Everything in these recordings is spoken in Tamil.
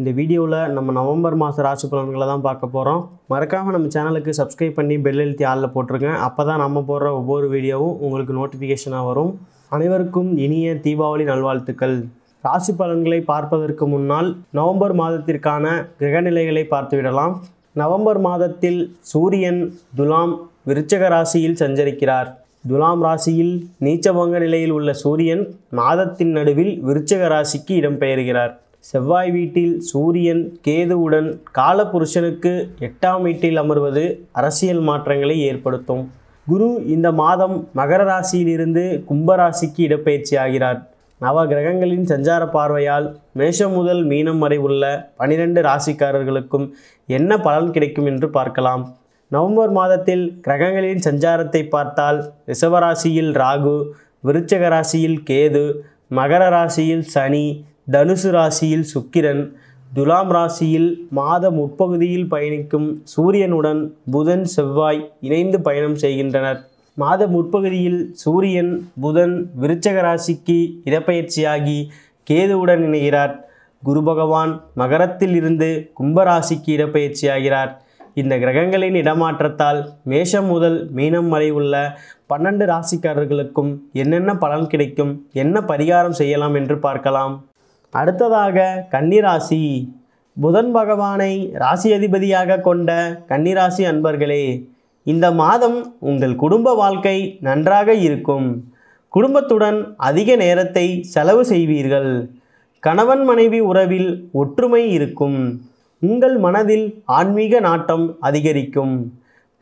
இந்த வீடியோவில் நம்ம நவம்பர் மாத ராசி பலன்களை தான் பார்க்க போகிறோம் மறக்காமல் நம்ம சேனலுக்கு சப்ஸ்கிரைப் பண்ணி பெல் எழுத்தி ஆளில் போட்டிருங்க அப்போ தான் நம்ம போடுற ஒவ்வொரு வீடியோவும் உங்களுக்கு நோட்டிஃபிகேஷனாக வரும் அனைவருக்கும் இனிய தீபாவளி நல்வாழ்த்துக்கள் ராசி பலன்களை பார்ப்பதற்கு முன்னால் நவம்பர் மாதத்திற்கான கிரகநிலைகளை பார்த்துவிடலாம் நவம்பர் மாதத்தில் சூரியன் துலாம் விருச்சக ராசியில் சஞ்சரிக்கிறார் துலாம் ராசியில் நீச்சவங்க நிலையில் உள்ள சூரியன் மாதத்தின் நடுவில் விருச்சக ராசிக்கு இடம்பெயர்கிறார் செவ்வாய் வீட்டில் சூரியன் கேதுவுடன் காலபுருஷனுக்கு எட்டாம் வீட்டில் அமர்வது அரசியல் மாற்றங்களை ஏற்படுத்தும் குரு இந்த மாதம் மகர ராசியிலிருந்து கும்பராசிக்கு இடப்பெயர்ச்சி ஆகிறார் நவ கிரகங்களின் சஞ்சார பார்வையால் மேஷம் முதல் மீனம் வரை உள்ள பனிரெண்டு ராசிக்காரர்களுக்கும் என்ன பலன் கிடைக்கும் என்று பார்க்கலாம் நவம்பர் மாதத்தில் கிரகங்களின் சஞ்சாரத்தை பார்த்தால் ரிஷவராசியில் ராகு விருச்சக ராசியில் கேது மகர ராசியில் சனி தனுசு ராசியில் சுக்கிரன் துலாம் ராசியில் மாத முற்பகுதியில் பயணிக்கும் சூரியனுடன் புதன் செவ்வாய் இணைந்து பயணம் செய்கின்றனர் மாத முற்பகுதியில் சூரியன் புதன் விருச்சக ராசிக்கு இடப்பெயர்ச்சியாகி கேதுவுடன் இணைகிறார் குரு பகவான் மகரத்தில் இருந்து கும்பராசிக்கு இடப்பெயர்ச்சியாகிறார் இந்த கிரகங்களின் இடமாற்றத்தால் மேஷம் முதல் மீனம் வரை உள்ள பன்னெண்டு ராசிக்காரர்களுக்கும் என்னென்ன பலன் கிடைக்கும் என்ன பரிகாரம் செய்யலாம் என்று பார்க்கலாம் அடுத்ததாக கன்னிராசி புதன் பகவானை ராசி அதிபதியாக கொண்ட கன்னிராசி அன்பர்களே இந்த மாதம் உங்கள் குடும்ப வாழ்க்கை நன்றாக இருக்கும் குடும்பத்துடன் அதிக நேரத்தை செலவு செய்வீர்கள் கணவன் மனைவி உறவில் ஒற்றுமை இருக்கும் உங்கள் மனதில் ஆன்மீக நாட்டம் அதிகரிக்கும்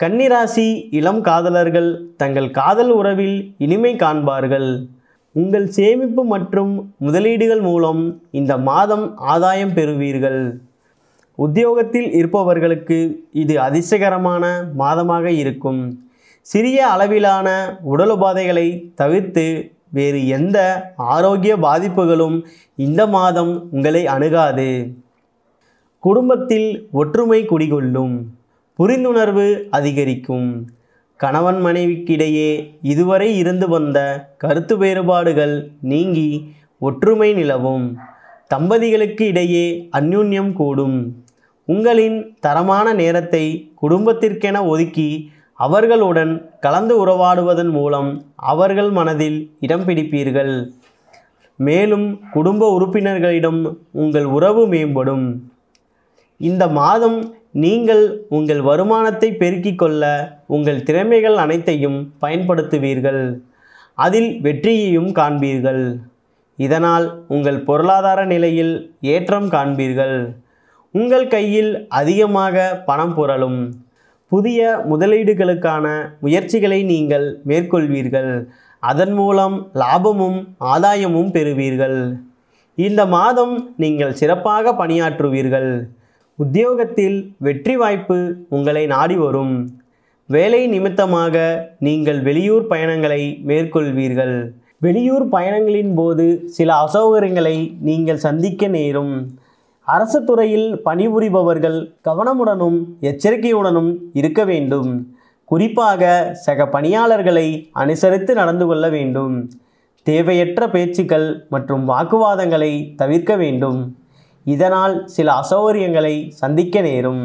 கன்னிராசி இளம் காதலர்கள் தங்கள் காதல் உறவில் இனிமை காண்பார்கள் உங்கள் சேமிப்பு மற்றும் முதலீடுகள் மூலம் இந்த மாதம் ஆதாயம் பெறுவீர்கள் உத்தியோகத்தில் இருப்பவர்களுக்கு இது அதிர்ஷ்டகரமான மாதமாக இருக்கும் சிறிய அளவிலான உடல் உபாதைகளை தவிர்த்து வேறு எந்த ஆரோக்கிய பாதிப்புகளும் இந்த மாதம் உங்களை அணுகாது குடும்பத்தில் ஒற்றுமை குடிகொள்ளும் புரிந்துணர்வு அதிகரிக்கும் கணவன் மனைவிக்கிடையே இதுவரை இருந்து வந்த கருத்து வேறுபாடுகள் நீங்கி ஒற்றுமை நிலவும் தம்பதிகளுக்கு இடையே அந்யூன்யம் கூடும் உங்களின் தரமான நேரத்தை குடும்பத்திற்கென ஒதுக்கி அவர்களுடன் கலந்து உறவாடுவதன் மூலம் அவர்கள் மனதில் இடம் பிடிப்பீர்கள் மேலும் குடும்ப உறுப்பினர்களிடம் உங்கள் உறவு மேம்படும் இந்த மாதம் நீங்கள் உங்கள் வருமானத்தை பெருக்கிக் கொள்ள உங்கள் திறமைகள் அனைத்தையும் பயன்படுத்துவீர்கள் அதில் வெற்றியையும் காண்பீர்கள் இதனால் உங்கள் பொருளாதார நிலையில் ஏற்றம் காண்பீர்கள் உங்கள் கையில் அதிகமாக பணம் புரளும் புதிய முதலீடுகளுக்கான முயற்சிகளை நீங்கள் மேற்கொள்வீர்கள் அதன் மூலம் லாபமும் ஆதாயமும் பெறுவீர்கள் இந்த மாதம் நீங்கள் சிறப்பாக பணியாற்றுவீர்கள் உத்தியோகத்தில் வெற்றி வாய்ப்பு உங்களை நாடி வரும் வேலை நிமித்தமாக நீங்கள் வெளியூர் பயணங்களை மேற்கொள்வீர்கள் வெளியூர் பயணங்களின் போது சில அசௌகரியங்களை நீங்கள் சந்திக்க நேரும் அரசு துறையில் பணிபுரிபவர்கள் கவனமுடனும் எச்சரிக்கையுடனும் இருக்க வேண்டும் குறிப்பாக சக பணியாளர்களை அனுசரித்து நடந்து கொள்ள வேண்டும் தேவையற்ற பேச்சுக்கள் மற்றும் வாக்குவாதங்களை தவிர்க்க வேண்டும் இதனால் சில அசௌகரியங்களை சந்திக்க நேரும்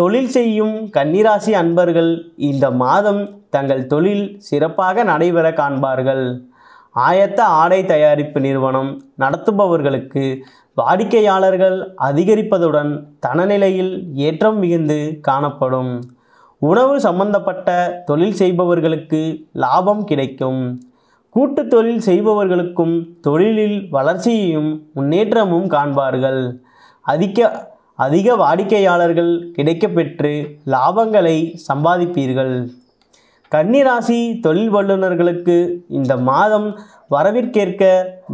தொழில் செய்யும் கன்னிராசி அன்பர்கள் இந்த மாதம் தங்கள் தொழில் சிறப்பாக நடைபெற காண்பார்கள் ஆயத்த ஆடை தயாரிப்பு நிறுவனம் நடத்துபவர்களுக்கு வாடிக்கையாளர்கள் அதிகரிப்பதுடன் தனநிலையில் ஏற்றம் மிகுந்து காணப்படும் உணவு சம்பந்தப்பட்ட தொழில் செய்பவர்களுக்கு லாபம் கிடைக்கும் கூட்டு தொழில் செய்பவர்களுக்கும் தொழிலில் வளர்ச்சியையும் முன்னேற்றமும் காண்பார்கள் அதிக அதிக வாடிக்கையாளர்கள் கிடைக்கப்பெற்று லாபங்களை சம்பாதிப்பீர்கள் கன்னிராசி தொழில் வல்லுநர்களுக்கு இந்த மாதம் வரவிற்கேற்க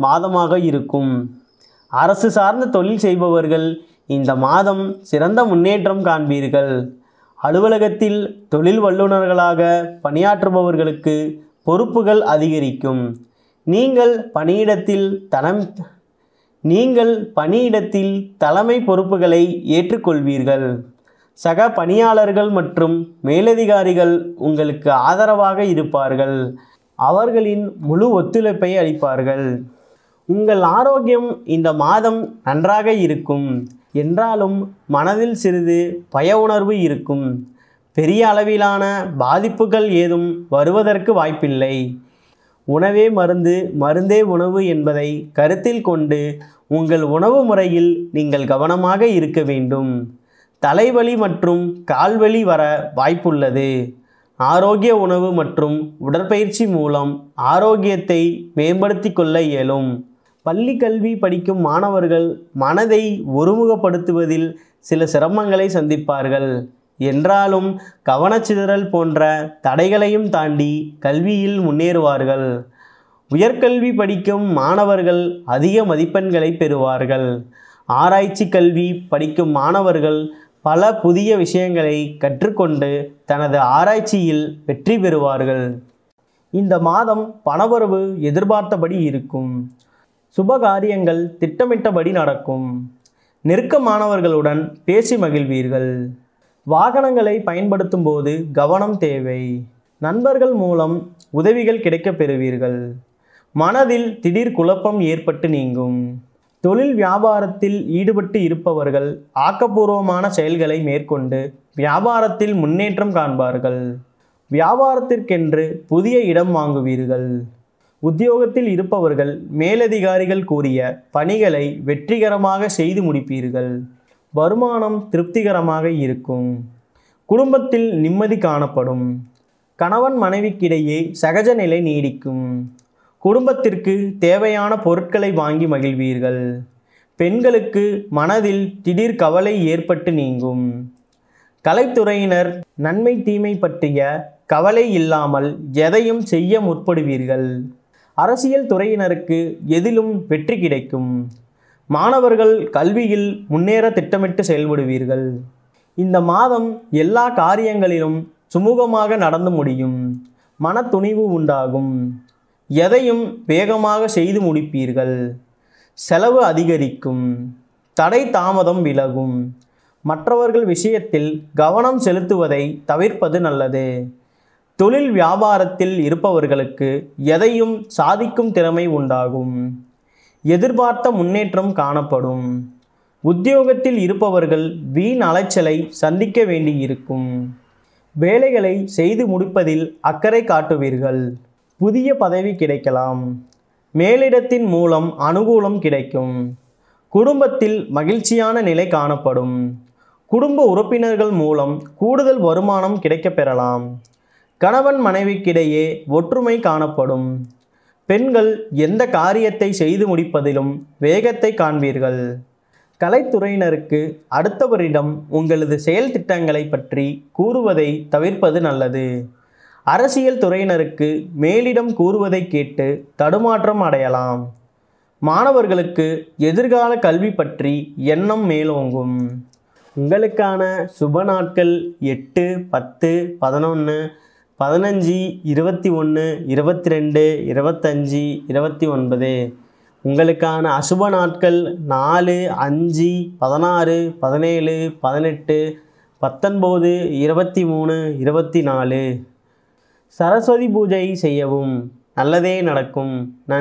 மாதமாக இருக்கும் அரசு சார்ந்த தொழில் செய்பவர்கள் இந்த மாதம் சிறந்த முன்னேற்றம் காண்பீர்கள் அலுவலகத்தில் தொழில் வல்லுநர்களாக பணியாற்றுபவர்களுக்கு பொறுப்புகள் அதிகரிக்கும் நீங்கள் பணியிடத்தில் தனம் நீங்கள் பணியிடத்தில் தலைமை பொறுப்புகளை ஏற்றுக்கொள்வீர்கள் சக பணியாளர்கள் மற்றும் மேலதிகாரிகள் உங்களுக்கு ஆதரவாக இருப்பார்கள் அவர்களின் முழு ஒத்துழைப்பை அளிப்பார்கள் உங்கள் ஆரோக்கியம் இந்த மாதம் நன்றாக இருக்கும் என்றாலும் மனதில் சிறிது பய உணர்வு இருக்கும் பெரிய அளவிலான பாதிப்புகள் ஏதும் வருவதற்கு வாய்ப்பில்லை உணவே மருந்து மருந்தே உணவு என்பதை கருத்தில் கொண்டு உங்கள் உணவு முறையில் நீங்கள் கவனமாக இருக்க வேண்டும் தலைவலி மற்றும் கால்வலி வர வாய்ப்புள்ளது ஆரோக்கிய உணவு மற்றும் உடற்பயிற்சி மூலம் ஆரோக்கியத்தை மேம்படுத்தி கொள்ள இயலும் பள்ளி கல்வி படிக்கும் மாணவர்கள் மனதை ஒருமுகப்படுத்துவதில் சில சிரமங்களை சந்திப்பார்கள் என்றாலும் கவனச்சிதறல் போன்ற தடைகளையும் தாண்டி கல்வியில் முன்னேறுவார்கள் உயர்கல்வி படிக்கும் மாணவர்கள் அதிக மதிப்பெண்களை பெறுவார்கள் ஆராய்ச்சி கல்வி படிக்கும் மாணவர்கள் பல புதிய விஷயங்களை கற்றுக்கொண்டு தனது ஆராய்ச்சியில் வெற்றி பெறுவார்கள் இந்த மாதம் பணவரவு எதிர்பார்த்தபடி இருக்கும் சுப காரியங்கள் திட்டமிட்டபடி நடக்கும் நெருக்கமானவர்களுடன் பேசி மகிழ்வீர்கள் வாகனங்களை பயன்படுத்தும் போது கவனம் தேவை நண்பர்கள் மூலம் உதவிகள் கிடைக்கப் பெறுவீர்கள் மனதில் திடீர் குழப்பம் ஏற்பட்டு நீங்கும் தொழில் வியாபாரத்தில் ஈடுபட்டு இருப்பவர்கள் ஆக்கப்பூர்வமான செயல்களை மேற்கொண்டு வியாபாரத்தில் முன்னேற்றம் காண்பார்கள் வியாபாரத்திற்கென்று புதிய இடம் வாங்குவீர்கள் உத்தியோகத்தில் இருப்பவர்கள் மேலதிகாரிகள் கூறிய பணிகளை வெற்றிகரமாக செய்து முடிப்பீர்கள் வருமானம் திருப்திகரமாக இருக்கும் குடும்பத்தில் நிம்மதி காணப்படும் கணவன் மனைவிக்கிடையே சகஜ நிலை நீடிக்கும் குடும்பத்திற்கு தேவையான பொருட்களை வாங்கி மகிழ்வீர்கள் பெண்களுக்கு மனதில் திடீர் கவலை ஏற்பட்டு நீங்கும் கலைத்துறையினர் நன்மை தீமை பற்றிய கவலை இல்லாமல் எதையும் செய்ய முற்படுவீர்கள் அரசியல் துறையினருக்கு எதிலும் வெற்றி கிடைக்கும் மாணவர்கள் கல்வியில் முன்னேற திட்டமிட்டு செயல்படுவீர்கள் இந்த மாதம் எல்லா காரியங்களிலும் சுமூகமாக நடந்து முடியும் மன துணிவு உண்டாகும் எதையும் வேகமாக செய்து முடிப்பீர்கள் செலவு அதிகரிக்கும் தடை தாமதம் விலகும் மற்றவர்கள் விஷயத்தில் கவனம் செலுத்துவதை தவிர்ப்பது நல்லது தொழில் வியாபாரத்தில் இருப்பவர்களுக்கு எதையும் சாதிக்கும் திறமை உண்டாகும் எதிர்பார்த்த முன்னேற்றம் காணப்படும் உத்தியோகத்தில் இருப்பவர்கள் வீண் அலைச்சலை சந்திக்க வேண்டியிருக்கும் வேலைகளை செய்து முடிப்பதில் அக்கறை காட்டுவீர்கள் புதிய பதவி கிடைக்கலாம் மேலிடத்தின் மூலம் அனுகூலம் கிடைக்கும் குடும்பத்தில் மகிழ்ச்சியான நிலை காணப்படும் குடும்ப உறுப்பினர்கள் மூலம் கூடுதல் வருமானம் கிடைக்கப் பெறலாம் கணவன் மனைவிக்கிடையே ஒற்றுமை காணப்படும் பெண்கள் எந்த காரியத்தை செய்து முடிப்பதிலும் வேகத்தை காண்பீர்கள் கலைத்துறையினருக்கு அடுத்தவரிடம் உங்களது செயல் திட்டங்களை பற்றி கூறுவதை தவிர்ப்பது நல்லது அரசியல் துறையினருக்கு மேலிடம் கூறுவதை கேட்டு தடுமாற்றம் அடையலாம் மாணவர்களுக்கு எதிர்கால கல்வி பற்றி எண்ணம் மேலோங்கும் உங்களுக்கான சுப நாட்கள் எட்டு பத்து பதினொன்று பதினஞ்சு இருபத்தி ஒன்று இருபத்தி ரெண்டு இருபத்தஞ்சி இருபத்தி ஒன்பது உங்களுக்கான அசுப நாட்கள் நாலு அஞ்சு பதினாறு பதினேழு பதினெட்டு பத்தொன்பது இருபத்தி மூணு இருபத்தி நாலு சரஸ்வதி பூஜை செய்யவும் நல்லதே நடக்கும் நன்றி